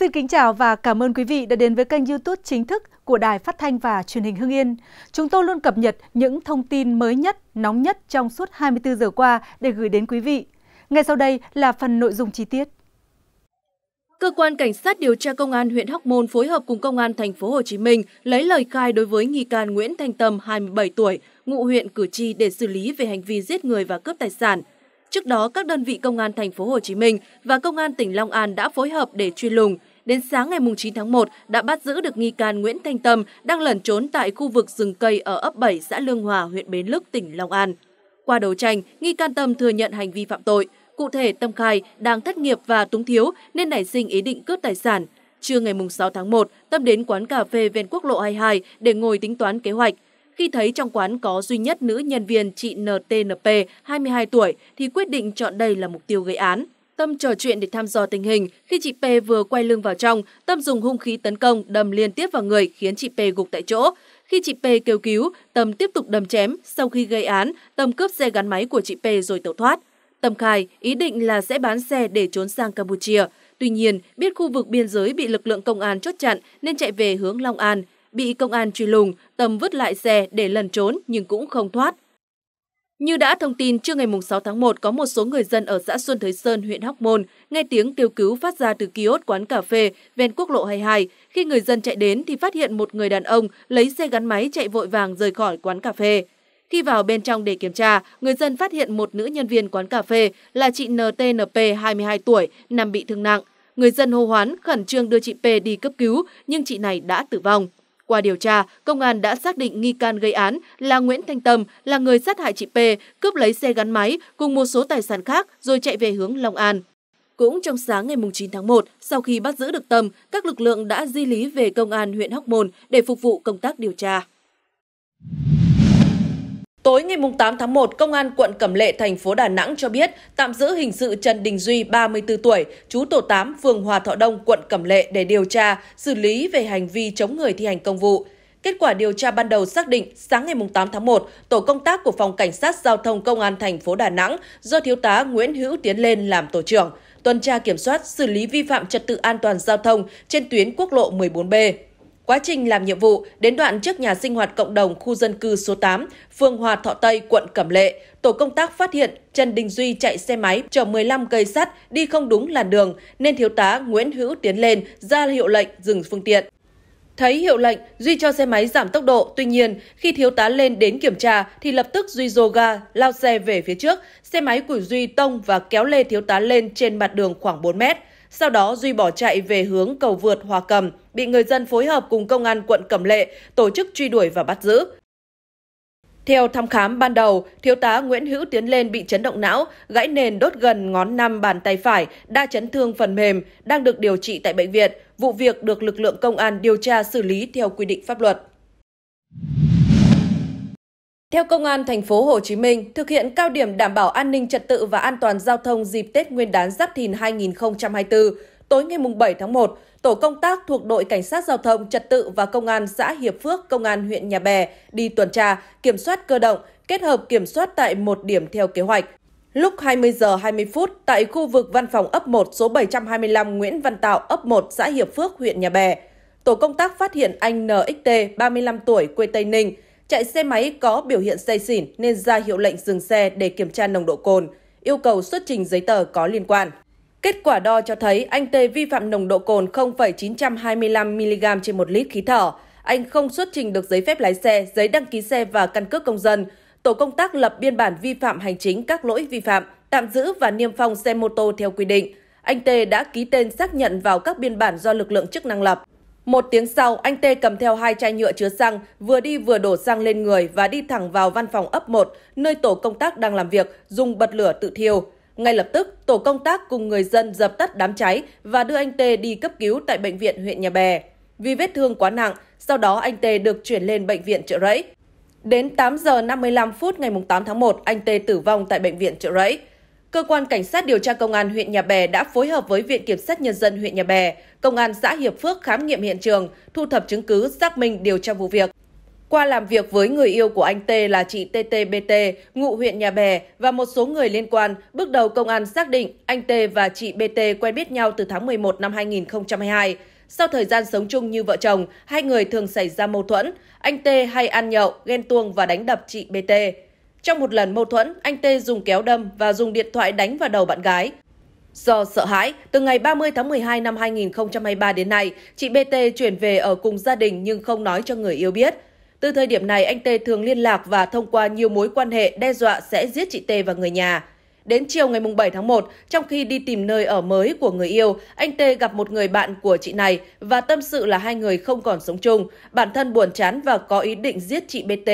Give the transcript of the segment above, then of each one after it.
Xin kính chào và cảm ơn quý vị đã đến với kênh YouTube chính thức của Đài Phát thanh và Truyền hình Hưng Yên. Chúng tôi luôn cập nhật những thông tin mới nhất, nóng nhất trong suốt 24 giờ qua để gửi đến quý vị. Ngay sau đây là phần nội dung chi tiết. Cơ quan cảnh sát điều tra công an huyện Hóc Môn phối hợp cùng công an thành phố Hồ Chí Minh lấy lời khai đối với nghi can Nguyễn Thanh Tâm 27 tuổi, ngụ huyện Củ Chi để xử lý về hành vi giết người và cướp tài sản. Trước đó, các đơn vị công an thành phố Hồ Chí Minh và công an tỉnh Long An đã phối hợp để truy lùng, Đến sáng ngày 9 tháng 1 đã bắt giữ được nghi can Nguyễn Thanh Tâm đang lẩn trốn tại khu vực rừng cây ở ấp 7 xã Lương Hòa, huyện Bến Lức, tỉnh Long An. Qua đấu tranh, nghi can Tâm thừa nhận hành vi phạm tội. Cụ thể, Tâm khai đang thất nghiệp và túng thiếu nên nảy sinh ý định cướp tài sản. Trưa ngày 6 tháng 1, Tâm đến quán cà phê ven quốc lộ 22 để ngồi tính toán kế hoạch. Khi thấy trong quán có duy nhất nữ nhân viên chị NTNP, 22 tuổi, thì quyết định chọn đây là mục tiêu gây án. Tâm trò chuyện để thăm dò tình hình, khi chị P vừa quay lưng vào trong, Tâm dùng hung khí tấn công, đâm liên tiếp vào người khiến chị P gục tại chỗ. Khi chị P kêu cứu, Tâm tiếp tục đâm chém, sau khi gây án, Tâm cướp xe gắn máy của chị P rồi tẩu thoát. Tâm khai ý định là sẽ bán xe để trốn sang Campuchia. Tuy nhiên, biết khu vực biên giới bị lực lượng công an chốt chặn nên chạy về hướng Long An. Bị công an truy lùng, Tâm vứt lại xe để lần trốn nhưng cũng không thoát. Như đã thông tin, trưa ngày 6 tháng 1, có một số người dân ở xã Xuân Thới Sơn, huyện Hóc Môn nghe tiếng kêu cứu phát ra từ kiosk quán cà phê ven quốc lộ 22. Khi người dân chạy đến thì phát hiện một người đàn ông lấy xe gắn máy chạy vội vàng rời khỏi quán cà phê. Khi vào bên trong để kiểm tra, người dân phát hiện một nữ nhân viên quán cà phê là chị NTNP 22 tuổi nằm bị thương nặng. Người dân hô hoán khẩn trương đưa chị P đi cấp cứu nhưng chị này đã tử vong. Qua điều tra, công an đã xác định nghi can gây án là Nguyễn Thanh Tâm, là người sát hại chị P, cướp lấy xe gắn máy cùng một số tài sản khác rồi chạy về hướng Long An. Cũng trong sáng ngày 9 tháng 1, sau khi bắt giữ được Tâm, các lực lượng đã di lý về công an huyện Hóc Môn để phục vụ công tác điều tra. Tối ngày 8 tháng 1, Công an quận Cẩm Lệ, thành phố Đà Nẵng cho biết tạm giữ hình sự Trần Đình Duy, 34 tuổi, chú tổ 8, phường Hòa Thọ Đông, quận Cẩm Lệ để điều tra, xử lý về hành vi chống người thi hành công vụ. Kết quả điều tra ban đầu xác định sáng ngày 8 tháng 1, tổ công tác của phòng cảnh sát giao thông công an thành phố Đà Nẵng do thiếu tá Nguyễn Hữu Tiến lên làm tổ trưởng, tuần tra kiểm soát xử lý vi phạm trật tự an toàn giao thông trên tuyến quốc lộ 14B. Quá trình làm nhiệm vụ, đến đoạn trước nhà sinh hoạt cộng đồng khu dân cư số 8, phường Hòa Thọ Tây, quận Cẩm Lệ, tổ công tác phát hiện Trần Đình Duy chạy xe máy chở 15 cây sắt đi không đúng làn đường nên thiếu tá Nguyễn Hữu tiến lên ra hiệu lệnh dừng phương tiện. Thấy hiệu lệnh, Duy cho xe máy giảm tốc độ, tuy nhiên khi thiếu tá lên đến kiểm tra thì lập tức Duy dồ ga, lao xe về phía trước, xe máy của Duy tông và kéo lê thiếu tá lên trên mặt đường khoảng 4 mét. Sau đó Duy bỏ chạy về hướng cầu vượt Hòa Cầm bị người dân phối hợp cùng công an quận Cẩm Lệ tổ chức truy đuổi và bắt giữ. Theo thăm khám ban đầu, thiếu tá Nguyễn Hữu Tiến Lên bị chấn động não, gãy nền đốt gần ngón năm bàn tay phải, đa chấn thương phần mềm, đang được điều trị tại bệnh viện. Vụ việc được lực lượng công an điều tra xử lý theo quy định pháp luật. Theo Công an thành phố Hồ Chí Minh, thực hiện cao điểm đảm bảo an ninh trật tự và an toàn giao thông dịp Tết Nguyên đán Giáp Thìn 2024, tối ngày 7 tháng 1, tổ công tác thuộc đội cảnh sát giao thông trật tự và công an xã Hiệp Phước, công an huyện Nhà Bè đi tuần tra, kiểm soát cơ động, kết hợp kiểm soát tại một điểm theo kế hoạch. Lúc 20 giờ 20 phút tại khu vực văn phòng ấp 1 số 725 Nguyễn Văn Tạo, ấp 1 xã Hiệp Phước, huyện Nhà Bè, tổ công tác phát hiện anh NXT, 35 tuổi, quê Tây Ninh, chạy xe máy có biểu hiện say xỉn nên ra hiệu lệnh dừng xe để kiểm tra nồng độ cồn, yêu cầu xuất trình giấy tờ có liên quan. Kết quả đo cho thấy anh T vi phạm nồng độ cồn 0,925mg trên 1 lít khí thở. Anh không xuất trình được giấy phép lái xe, giấy đăng ký xe và căn cước công dân. Tổ công tác lập biên bản vi phạm hành chính các lỗi vi phạm, tạm giữ và niêm phong xe mô tô theo quy định. Anh T đã ký tên xác nhận vào các biên bản do lực lượng chức năng lập. Một tiếng sau, anh T cầm theo hai chai nhựa chứa xăng, vừa đi vừa đổ xăng lên người và đi thẳng vào văn phòng ấp 1, nơi tổ công tác đang làm việc, dùng bật lửa tự thiêu. Ngay lập tức, tổ công tác cùng người dân dập tắt đám cháy và đưa anh Tê đi cấp cứu tại bệnh viện huyện Nhà Bè. Vì vết thương quá nặng, sau đó anh Tê được chuyển lên bệnh viện Trợ Rẫy. Đến 8 giờ 55 phút ngày 8 tháng 1, anh Tê tử vong tại bệnh viện Trợ Rẫy. Cơ quan Cảnh sát điều tra Công an huyện Nhà Bè đã phối hợp với Viện Kiểm sát Nhân dân huyện Nhà Bè, Công an xã Hiệp Phước khám nghiệm hiện trường, thu thập chứng cứ, xác minh điều tra vụ việc. Qua làm việc với người yêu của anh T là chị TTBT, ngụ huyện Nhà Bè và một số người liên quan, bước đầu công an xác định anh T và chị BT quen biết nhau từ tháng 11 năm 2022. Sau thời gian sống chung như vợ chồng, hai người thường xảy ra mâu thuẫn. Anh T hay ăn nhậu, ghen tuông và đánh đập chị BT. Trong một lần mâu thuẫn, anh T dùng kéo đâm và dùng điện thoại đánh vào đầu bạn gái. Do sợ hãi, từ ngày 30 tháng 12 năm 2023 đến nay, chị BT chuyển về ở cùng gia đình nhưng không nói cho người yêu biết. Từ thời điểm này, anh Tê thường liên lạc và thông qua nhiều mối quan hệ đe dọa sẽ giết chị Tê và người nhà. Đến chiều ngày 7 tháng 1, trong khi đi tìm nơi ở mới của người yêu, anh Tê gặp một người bạn của chị này và tâm sự là hai người không còn sống chung. Bản thân buồn chán và có ý định giết chị BT.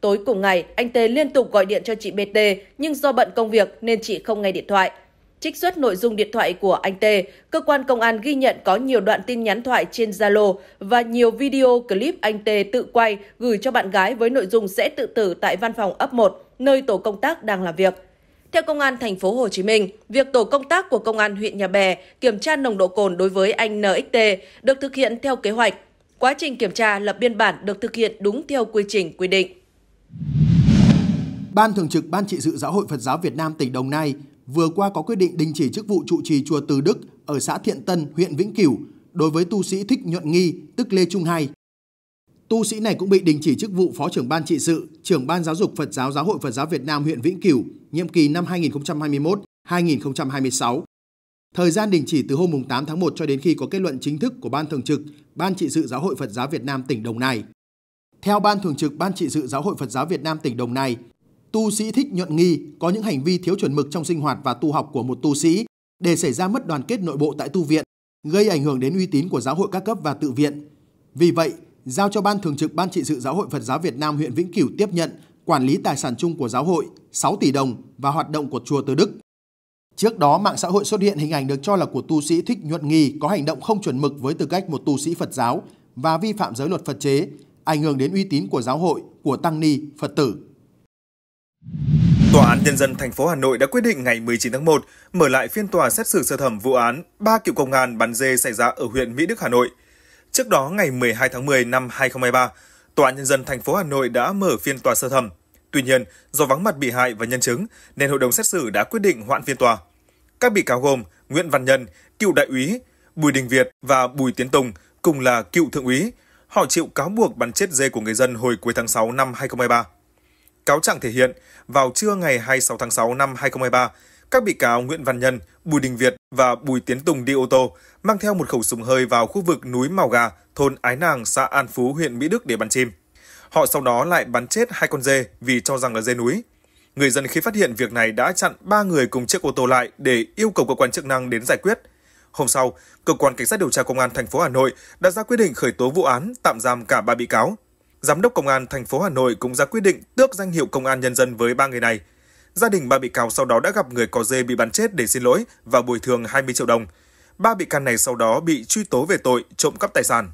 Tối cùng ngày, anh Tê liên tục gọi điện cho chị BT, nhưng do bận công việc nên chị không nghe điện thoại. Trích xuất nội dung điện thoại của anh Tê, cơ quan công an ghi nhận có nhiều đoạn tin nhắn thoại trên Zalo và nhiều video clip anh Tê tự quay gửi cho bạn gái với nội dung sẽ tự tử tại văn phòng ấp 1, nơi tổ công tác đang làm việc. Theo công an thành phố Hồ Chí Minh, việc tổ công tác của công an huyện Nhà Bè kiểm tra nồng độ cồn đối với anh NXT được thực hiện theo kế hoạch. Quá trình kiểm tra lập biên bản được thực hiện đúng theo quy trình quy định. Ban Thường trực Ban trị sự Giáo hội Phật giáo Việt Nam tỉnh Đồng Nai vừa qua có quyết định đình chỉ chức vụ trụ trì chùa Từ Đức ở xã Thiện Tân, huyện Vĩnh Cửu đối với tu sĩ Thích Nhuận Nghi, tức Lê Trung Hai. Tu sĩ này cũng bị đình chỉ chức vụ Phó trưởng ban trị sự, trưởng ban giáo dục Phật giáo Giáo hội Phật giáo Việt Nam huyện Vĩnh Cửu, nhiệm kỳ năm 2021-2026. Thời gian đình chỉ từ hôm 8 tháng 1 cho đến khi có kết luận chính thức của Ban Thường trực, Ban trị sự Giáo hội Phật giáo Việt Nam tỉnh Đồng Nai. Theo Ban Thường trực Ban trị sự Giáo hội Phật giáo Việt Nam tỉnh Đồng Nai, tu sĩ thích nhuận nghi có những hành vi thiếu chuẩn mực trong sinh hoạt và tu học của một tu sĩ để xảy ra mất đoàn kết nội bộ tại tu viện, gây ảnh hưởng đến uy tín của giáo hội các cấp và tự viện. Vì vậy, giao cho Ban Thường trực Ban trị sự Giáo hội Phật giáo Việt Nam huyện Vĩnh Cửu tiếp nhận, quản lý tài sản chung của giáo hội 6 tỷ đồng và hoạt động của chùa Từ Đức. Trước đó, mạng xã hội xuất hiện hình ảnh được cho là của tu sĩ Thích Nhuận Nghi có hành động không chuẩn mực với tư cách một tu sĩ Phật giáo và vi phạm giới luật Phật chế, ảnh hưởng đến uy tín của giáo hội, của tăng ni, Phật tử. Tòa án Nhân dân thành phố Hà Nội đã quyết định ngày 19 tháng 1 mở lại phiên tòa xét xử sơ thẩm vụ án ba cựu công an bắn dê xảy ra ở huyện Mỹ Đức, Hà Nội. Trước đó, ngày 12 tháng 10 năm 2023, Tòa án Nhân dân thành phố Hà Nội đã mở phiên tòa sơ thẩm. Tuy nhiên, do vắng mặt bị hại và nhân chứng, nên hội đồng xét xử đã quyết định hoãn phiên tòa. Các bị cáo gồm Nguyễn Văn Nhân, cựu đại úy, Bùi Đình Việt và Bùi Tiến Tùng cùng là cựu thượng úy. Họ chịu cáo buộc bắn chết dê của người dân hồi cuối tháng 6 năm 2023. Cáo trạng thể hiện, vào trưa ngày 26 tháng 6 năm 2023, các bị cáo Nguyễn Văn Nhân, Bùi Đình Việt và Bùi Tiến Tùng đi ô tô, mang theo một khẩu súng hơi vào khu vực núi Mào Gà, thôn Ái Nàng, xã An Phú, huyện Mỹ Đức để bắn chim. Họ sau đó lại bắn chết hai con dê vì cho rằng là dê núi. Người dân khi phát hiện việc này đã chặn ba người cùng chiếc ô tô lại để yêu cầu cơ quan chức năng đến giải quyết. Hôm sau, cơ quan cảnh sát điều tra công an thành phố Hà Nội đã ra quyết định khởi tố vụ án tạm giam cả ba bị cáo. Giám đốc Công an thành phố Hà Nội cũng ra quyết định tước danh hiệu Công an Nhân dân với ba người này. Gia đình ba bị cáo sau đó đã gặp người có dê bị bắn chết để xin lỗi và bồi thường 20 triệu đồng. Ba bị can này sau đó bị truy tố về tội trộm cắp tài sản.